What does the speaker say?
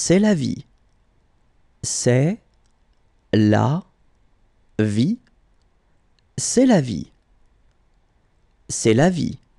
c'est la vie. C'est la vie. C'est la vie. C'est la vie.